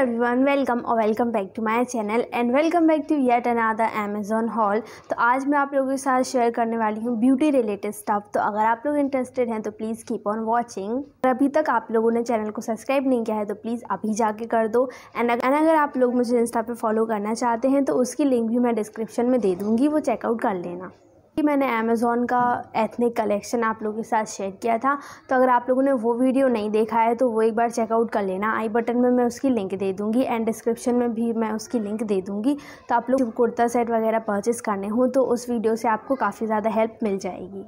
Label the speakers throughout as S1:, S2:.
S1: everyone welcome और welcome back to my channel and welcome back to yet another Amazon haul तो आज मैं आप लोगों के साथ शेयर करने वाली हूँ ब्यूटी रिलेटेड स्टफ तो अगर आप लोग इंटरेस्टेड हैं तो प्लीज़ कीप ऑन वॉचिंग और अभी तक आप लोगों ने चैनल को सब्सक्राइब नहीं किया है तो प्लीज़ अभी जाके कर दो एंड एंड अगर आप लोग मुझे इंस्टा पर फॉलो करना चाहते हैं तो उसकी लिंक भी मैं डिस्क्रिप्शन में दे दूँगी वो चेकआउट कर लेना कि मैंने अमेज़ोन का एथनिक कलेक्शन आप लोगों के साथ शेयर किया था तो अगर आप लोगों ने वो वीडियो नहीं देखा है तो वो एक बार चेकआउट कर लेना आई बटन में मैं उसकी लिंक दे दूँगी एंड डिस्क्रिप्शन में भी मैं उसकी लिंक दे दूँगी तो आप लोग कुर्ता सेट वगैरह परचेज़ करने हों तो उस वीडियो से आपको काफ़ी ज़्यादा हेल्प मिल जाएगी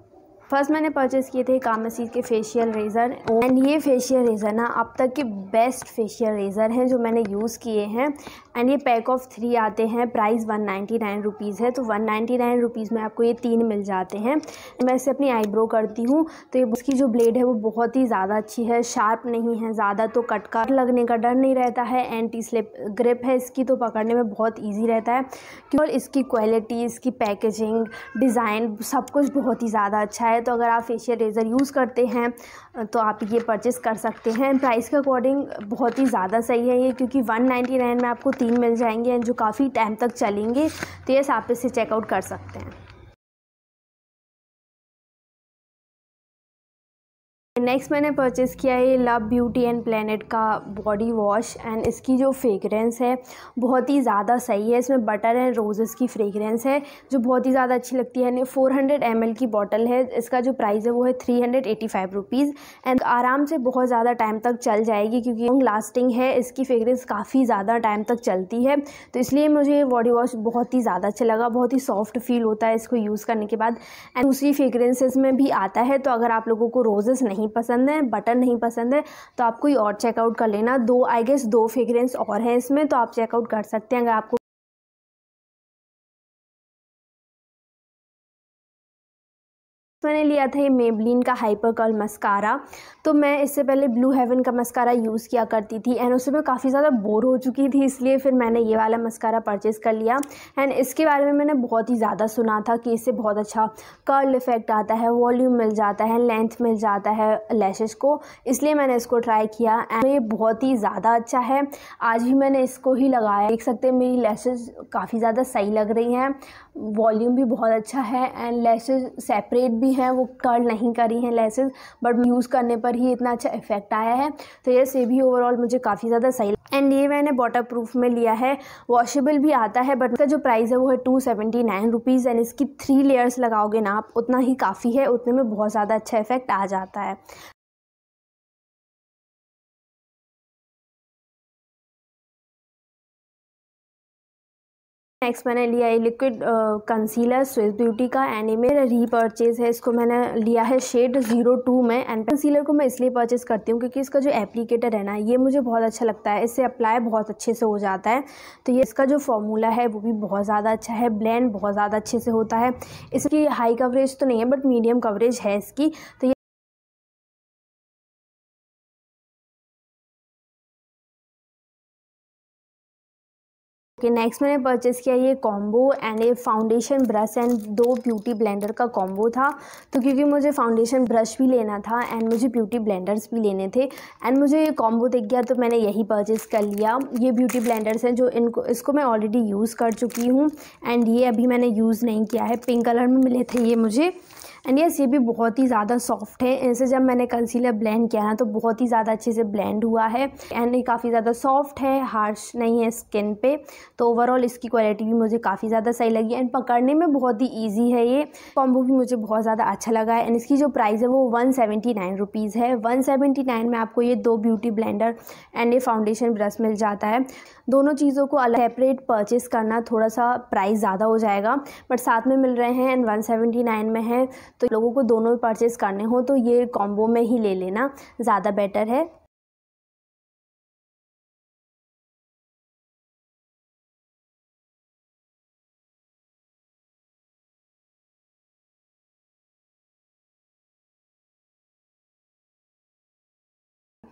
S1: फर्स्ट मैंने परचेज़ किए थे कामासी के फेशियल रेज़र एंड ये फेशियल रेज़र ना अब तक के बेस्ट फेशियल रेज़र हैं जो मैंने यूज़ किए हैं एंड ये पैक ऑफ थ्री आते हैं price one ninety nine rupees है तो वन नाइन्टी नाइन रुपीज़ में आपको ये तीन मिल जाते हैं मैं इसे अपनी आईब्रो करती हूँ तो ये उसकी जो ब्लेड है वो बहुत ही ज़्यादा अच्छी है शार्प नहीं है ज़्यादा तो का लगने का डर नहीं रहता है एंटी स्लिप ग्रिप है इसकी तो पकड़ने में बहुत ईजी रहता है क्योंकि इसकी क्वालिटी इसकी पैकेजिंग डिज़ाइन सब कुछ बहुत ही ज़्यादा अच्छा है तो अगर आप फेशियल रेज़र यूज़ करते हैं तो आप ये परचेस कर सकते हैं प्राइस के अकॉर्डिंग बहुत ही ज़्यादा सही है ये क्योंकि वन नाइन्टी नाइन में आपको तीन मिल जाएंगे जो काफ़ी टाइम तक चलेंगे तो यस आप इसे चेकआउट
S2: कर सकते हैं
S1: नेक्स्ट मैंने परचेज़ किया है लव ब्यूटी एंड प्लानट का बॉडी वॉश एंड इसकी जो फ्रेगरेंस है बहुत ही ज़्यादा सही है इसमें बटर एंड रोजेज़ की फ्रेगरेंस है जो बहुत ही ज़्यादा अच्छी लगती है फोर हंड्रेड एम एल की बॉटल है इसका जो प्राइस है वो है three hundred eighty five rupees and आराम से बहुत ज़्यादा टाइम तक चल जाएगी क्योंकि लॉन्ग लास्टिंग है इसकी फ्रेगरेंस काफ़ी ज़्यादा टाइम तक चलती है तो इसलिए मुझे ये बॉडी वॉश बहुत ही ज़्यादा अच्छा लगा बहुत ही सॉफ्ट फील होता है इसको यूज़ करने के बाद एंड दूसरी फ्रेगरेंसेज में भी आता है तो अगर आप लोगों को रोज़ेस नहीं पसंद है बटन नहीं पसंद है तो आप कोई और चेकआउट कर लेना दो आई गेस दो फ्रेगरेंस और हैं इसमें तो आप चेकआउट कर सकते हैं अगर आपको मैंने लिया था ये मेबलिन का हाइपर कर्ल मस्कारा तो मैं इससे पहले ब्लू हेवन का मस्कारा यूज़ किया करती थी एंड उससे मैं काफ़ी ज़्यादा बोर हो चुकी थी इसलिए फिर मैंने ये वाला मस्कारा परचेज़ कर लिया एंड इसके बारे में मैंने बहुत ही ज़्यादा सुना था कि इससे बहुत अच्छा कर्ल इफेक्ट आता है वॉल्यूम मिल जाता है लेंथ मिल जाता है लैशेज को इसलिए मैंने इसको ट्राई किया एंड ये बहुत ही ज़्यादा अच्छा है आज भी मैंने इसको ही लगाया देख सकते हैं मेरी लैशेज काफ़ी ज़्यादा सही लग रही हैं वॉल्यूम भी बहुत अच्छा है एंड लेसेज सेपरेट भी हैं वो कर्ल नहीं करी हैं लेसेज बट यूज़ करने पर ही इतना अच्छा इफेक्ट आया है तो ये से भी ओवरऑल मुझे काफ़ी ज़्यादा सही एंड ये मैंने वाटर प्रूफ में लिया है वॉशेबल भी आता है बट इसका जो प्राइस है वो है two seventy nine rupees and इसकी थ्री लेयर्स लगाओगे ना आप उतना ही काफ़ी है उतने में बहुत ज़्यादा अच्छा इफेक्ट आ जाता है नेक्स्ट मैंने लिया है लिक्विड कंसीलर स्विस ब्यूटी का एंड मेरा रीपर्चेज है इसको मैंने लिया है शेड जीरो टू में एंड कंसीलर को मैं इसलिए परचेज करती हूँ क्योंकि इसका जो एप्लीकेटर है ना ये मुझे बहुत अच्छा लगता है इससे अप्लाई बहुत अच्छे से हो जाता है तो ये इसका जो फॉर्मूला है वो भी बहुत ज़्यादा अच्छा है ब्लैंड बहुत ज़्यादा अच्छे से होता है इसकी हाई कवरेज तो नहीं है बट मीडियम कवरेज है इसकी तो ओके नेक्स्ट मैंने परचेस किया ये कॉम्बो एंड ये फाउंडेशन ब्रश एंड दो ब्यूटी ब्लेंडर का कॉम्बो था तो क्योंकि मुझे फाउंडेशन ब्रश भी लेना था एंड मुझे ब्यूटी ब्लेंडर्स भी लेने थे एंड मुझे ये कॉम्बो दिख गया तो मैंने यही परचेस कर लिया ये ब्यूटी ब्लेंडर्स हैं जो इनको इसको मैं ऑलरेडी यूज़ कर चुकी हूँ एंड ये अभी मैंने यूज़ नहीं किया है पिंक कलर में मिले थे ये मुझे एंड यस ये भी बहुत ही ज़्यादा सॉफ्ट है ऐसे जब मैंने कंसीलर ब्लेंड किया ना तो बहुत ही ज़्यादा अच्छे से ब्लेंड हुआ है एंड ये काफ़ी ज़्यादा सॉफ्ट है हार्श नहीं है स्किन पे तो ओवरऑल इसकी क्वालिटी भी मुझे काफ़ी ज़्यादा सही लगी एंड पकड़ने में बहुत ही ईजी है ये कॉम्बो भी मुझे बहुत ज़्यादा अच्छा लगा है एंड इसकी जो प्राइस है वो वन सेवेंटी नाइन रुपीज़ है वन सेवेंटी नाइन में आपको ये दो ब्यूटी ब्लेंडर एंड ये फाउंडेशन ब्रश मिल जाता है दोनों चीज़ों को अलग सेपरेट परचेस करना थोड़ा सा प्राइस ज़्यादा हो जाएगा बट साथ में मिल रहे हैं एंड वन सेवेंटी नाइन में है तो लोगों को दोनों परचेज़ करने हो तो ये कॉम्बो में ही ले लेना ज़्यादा बेटर है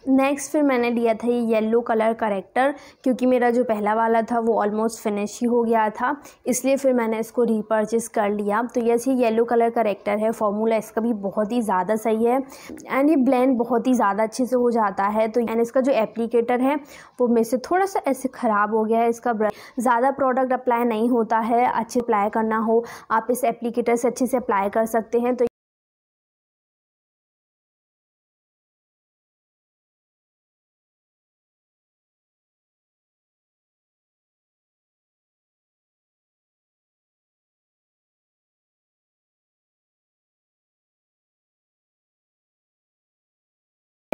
S1: नेक्स्ट फिर मैंने लिया था ये येलो कलर करेक्टर क्योंकि मेरा जो पहला वाला था वो ऑलमोस्ट फिनिश ही हो गया था इसलिए फिर मैंने इसको रीपर्चेस कर लिया तो यस ये येलो कलर करेक्टर है फॉर्मूला इसका भी बहुत ही ज़्यादा सही है एंड ये ब्लेंड बहुत ही ज़्यादा अच्छे से हो जाता है तो एंड इसका जो एप्लीकेटर है वो मेरे से थोड़ा सा ऐसे ख़राब हो गया है इसका ज़्यादा प्रोडक्ट अप्लाई नहीं होता है अच्छे अप्लाई करना हो आप इस एप्लीकेटर से अच्छे से अप्लाई कर सकते हैं तो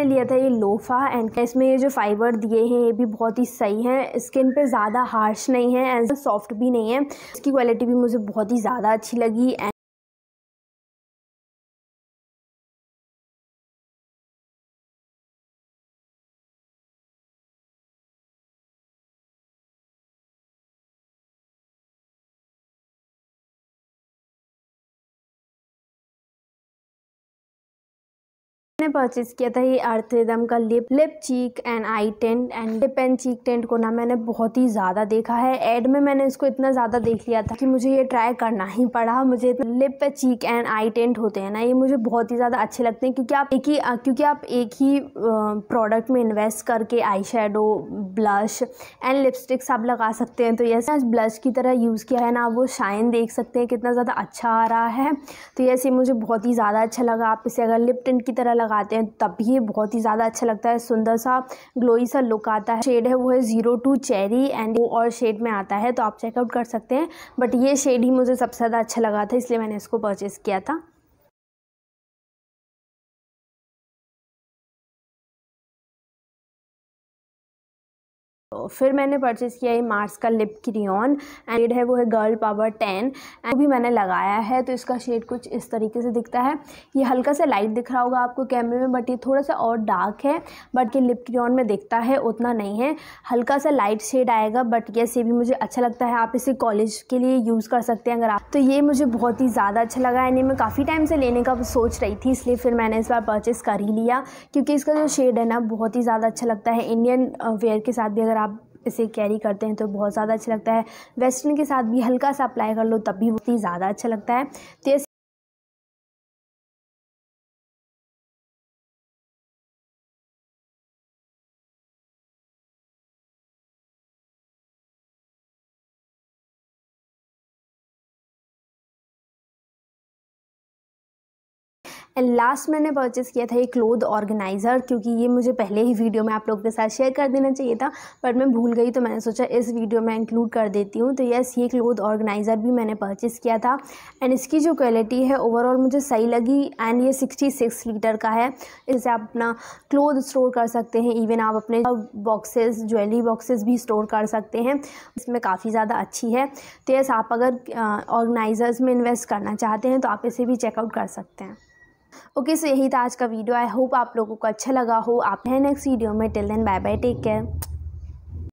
S1: लिया था ये लोफा एंड इसमें ये जो फाइबर दिए हैं ये भी बहुत ही सही है स्किन पे ज़्यादा हार्श नहीं है एंड सॉफ्ट भी नहीं है इसकी क्वालिटी भी मुझे बहुत ही ज़्यादा
S2: अच्छी लगी एंड मैंने
S1: परचेज किया था ये अर्थरिदम का lip lip cheek and eye tint and lip and cheek tint को ना मैंने बहुत ही ज़्यादा देखा है एड में मैंने इसको इतना ज़्यादा देख लिया था कि मुझे ये ट्राई करना ही पड़ा मुझे lip cheek and eye tint होते हैं ना ये मुझे बहुत ही ज़्यादा अच्छे लगते हैं क्योंकि आप एक ही क्योंकि आप एक ही प्रोडक्ट में इन्वेस्ट करके eye shadow blush and lipsticks आप लगा सकते हैं तो यस आज ब्लश की तरह यूज़ किया है ना वो शाइन देख सकते हैं कितना ज़्यादा अच्छा आ रहा है तो यस ये मुझे बहुत ही ज़्यादा अच्छा लगा आप इसे अगर लिप टेंट की तरह लगाते हैं तब ये बहुत ही ज़्यादा अच्छा लगता है सुंदर सा ग्लोई सा लुक आता है शेड है वो है ज़ीरो टू चेरी एंड और शेड में आता है तो आप चेकआउट कर सकते हैं बट ये शेड ही मुझे सबसे ज़्यादा अच्छा लगा था इसलिए मैंने इसको परचेज़ किया था तो फिर मैंने परचेज़ किया ये मार्स का लिप क्रियन एंड है वो है गर्ल पावर टेन एंड भी मैंने लगाया है तो इसका शेड कुछ इस तरीके से दिखता है ये हल्का सा लाइट दिख रहा होगा आपको कैमरे में बट ये थोड़ा सा और डार्क है बट ये लिप क्रियन में दिखता है उतना नहीं है हल्का सा लाइट शेड आएगा बट ये से भी मुझे अच्छा लगता है आप इसे कॉलेज के लिए यूज़ कर सकते हैं अगर आप तो ये मुझे बहुत ही ज़्यादा अच्छा लगा है मैं काफ़ी टाइम से लेने का सोच रही थी इसलिए फिर मैंने इस बार परचेज़ कर ही लिया क्योंकि इसका जो शेड है ना बहुत ही ज़्यादा अच्छा लगता है इंडियन वेयर uh, के साथ भी अगर अगर आप इसे कैरी करते हैं तो बहुत ज़्यादा अच्छा लगता है वेस्टर्न के साथ भी हल्का सा अप्लाई कर लो तब भी बहुत ही ज़्यादा
S2: अच्छा लगता है तो ये
S1: एंड लास्ट मैंने परचेज़ किया था ये क्लोथ ऑर्गेनाइज़र क्योंकि ये मुझे पहले ही वीडियो में आप लोगों के साथ शेयर कर देना चाहिए था बट मैं भूल गई तो मैंने सोचा इस वीडियो में इंक्लूड कर देती हूँ तो येस ये क्लोथ ऑर्गेनाइज़र भी मैंने परचेज़ किया था एंड इसकी जो क्वालिटी है ओवरऑल मुझे सही लगी एंड ये सिक्सटी सिक्स लीटर का है इसे आप अपना क्लोथ स्टोर कर सकते हैं इवन आप अपने बॉक्सेस ज्वेलरी बॉक्सेस भी स्टोर कर सकते हैं इसमें काफ़ी ज़्यादा अच्छी है तो यस आप अगर ऑर्गेनाइज़र्स में इन्वेस्ट करना चाहते हैं तो आप इसे भी चेकआउट कर सकते हैं ओके सो यही था आज का वीडियो आई होप आप लोगों को अच्छा लगा हो आप हैं नेक्स्ट वीडियो में till then bye bye take care